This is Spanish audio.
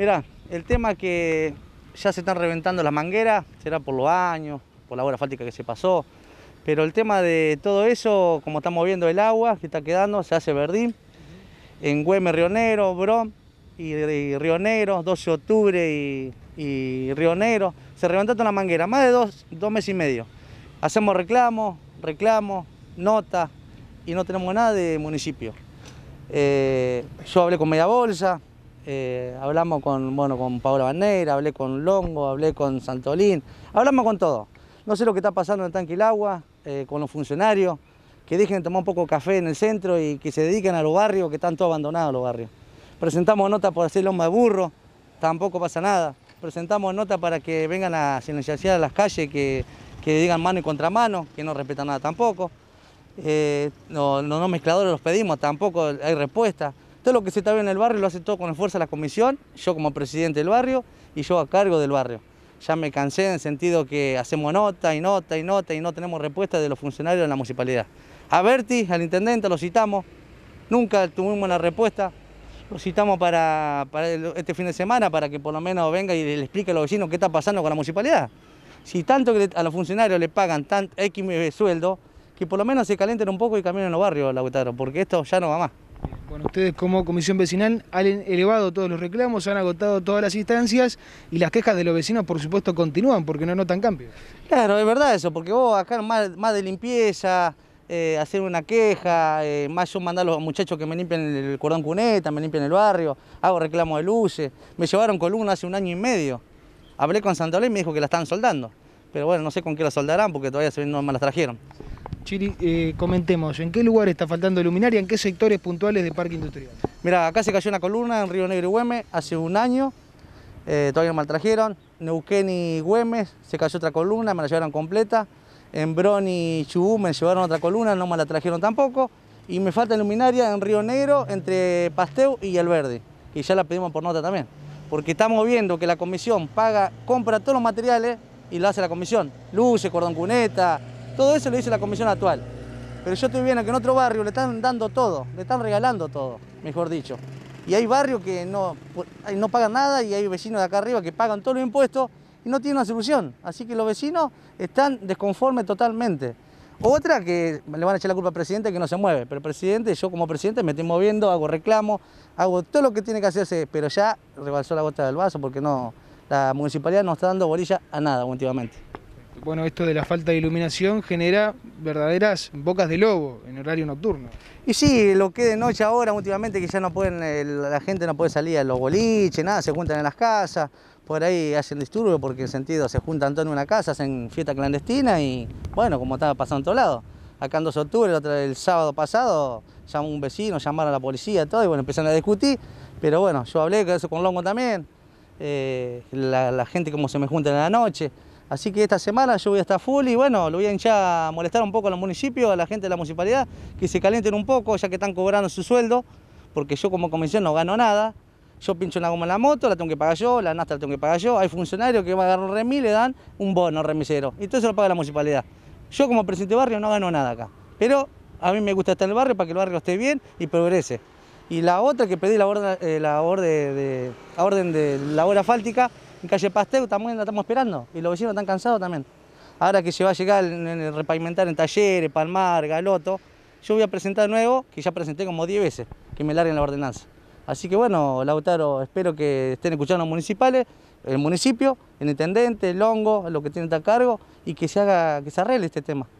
Mira, el tema que ya se están reventando las mangueras, será por los años, por la hora fáltica que se pasó, pero el tema de todo eso, como estamos viendo el agua que está quedando, se hace verdín, en Güemes, Rionero, Brom y, Rionero, 12 de octubre y, y Rionero, se reventó toda la manguera, más de dos, meses y medio. Hacemos reclamos, reclamos, notas, y no tenemos nada de municipio. Eh, yo hablé con media bolsa, eh, hablamos con, bueno, con Paola Bandeira, hablé con Longo, hablé con Santolín, hablamos con todo. No sé lo que está pasando en el Agua, eh, con los funcionarios, que dejen de tomar un poco de café en el centro y que se dediquen a los barrios, que están todos abandonados los barrios. Presentamos nota por hacer loma de burro, tampoco pasa nada. Presentamos nota para que vengan a silenciar a las calles, que, digan mano y contramano, que no respetan nada tampoco. Eh, no, no, no mezcladores los pedimos, tampoco hay respuesta. Todo lo que se está viendo en el barrio lo hace todo con esfuerzo la comisión, yo como presidente del barrio y yo a cargo del barrio. Ya me cansé en el sentido que hacemos nota y nota y nota y no tenemos respuesta de los funcionarios de la municipalidad. A Berti, al intendente, lo citamos, nunca tuvimos la respuesta. Lo citamos para, este fin de semana para que por lo menos venga y le explique a los vecinos qué está pasando con la municipalidad. Si tanto a los funcionarios le pagan tan X sueldo, que por lo menos se calenten un poco y caminen en los barrios, Lautaro, porque esto ya no va más ustedes como comisión vecinal han elevado todos los reclamos, han agotado todas las instancias y las quejas de los vecinos por supuesto continúan porque no notan cambio. Claro, es verdad eso, porque vos acá más, de limpieza, eh, hacer una queja, eh, más yo mandar a los muchachos que me limpien el cordón cuneta, me limpien el barrio, hago reclamo de luces, me llevaron columna hace un año y medio, hablé con Santolé y me dijo que la estaban soldando, pero bueno, no sé con qué la soldarán porque todavía no me las trajeron. Chiri, eh, comentemos, ¿en qué lugar está faltando luminaria? ¿En qué sectores puntuales de parque industrial? Mira, acá se cayó una columna en Río Negro y Güemes hace un año, eh, todavía la trajeron. Neuquén y Güemes se cayó otra columna, me la llevaron completa. En Bron y Chubú me llevaron otra columna, no me la trajeron tampoco. Y me falta luminaria en Río Negro entre Pasteu y El Verde, que ya la pedimos por nota también. Porque estamos viendo que la comisión paga, compra todos los materiales y lo hace la comisión. Luces, cordón cuneta, todo eso lo dice la comisión actual. Pero yo estoy viendo que en otro barrio le están dando todo, le están regalando todo, mejor dicho. Y hay barrios que no, pagan nada y hay vecinos de acá arriba que pagan todos los impuestos y no tienen una solución. Así que los vecinos están desconformes totalmente. Otra que le van a echar la culpa al presidente que no se mueve, pero presidente, yo como presidente me estoy moviendo, hago reclamo, hago todo lo que tiene que hacerse, pero ya rebalsó la gota del vaso porque no, la municipalidad no está dando bolilla a nada últimamente bueno, esto de la falta de iluminación genera verdaderas bocas de lobo en horario nocturno. Y sí, lo que de noche ahora últimamente que ya no pueden, la gente no puede salir a los boliches, nada, se juntan en las casas, por ahí hacen disturbio porque en sentido se juntan todos en una casa, hacen fiesta clandestina y bueno, como estaba pasando en todos lados. Acá en 2 de octubre, el, otro, sábado pasado, llamó un vecino, llamaron a la policía, todo, y bueno, empezaron a discutir, pero bueno, yo hablé con eso con Longo también, eh, la gente como se me junta en la noche, Así que esta semana yo voy a estar full y bueno, lo voy a hinchar a molestar un poco a los municipios, a la gente de la municipalidad, que se calienten un poco ya que están cobrando su sueldo, porque yo como comisión no gano nada. Yo pincho una goma en la moto, la tengo que pagar yo, la nasta la tengo que pagar yo. Hay funcionarios que van a agarrar un remis le dan un bono remisero. Y todo eso lo paga la municipalidad. Yo como presidente de barrio no gano nada acá. Pero a mí me gusta estar en el barrio para que el barrio esté bien y progrese. Y la otra que pedí la orden, eh, de, la orden de la fáltica en calle Pasteur también la estamos esperando y los vecinos están cansados también. Ahora que se va a llegar en, el repavimentar en Talleres, Palmar, Galoto, yo voy a presentar nuevo, que ya presenté como 10 veces, que me larguen la ordenanza. Así que bueno, Lautaro, espero que estén escuchando los municipales, el municipio, el intendente, el hongo, lo que tienen a cargo, y que se haga, que se arregle este tema.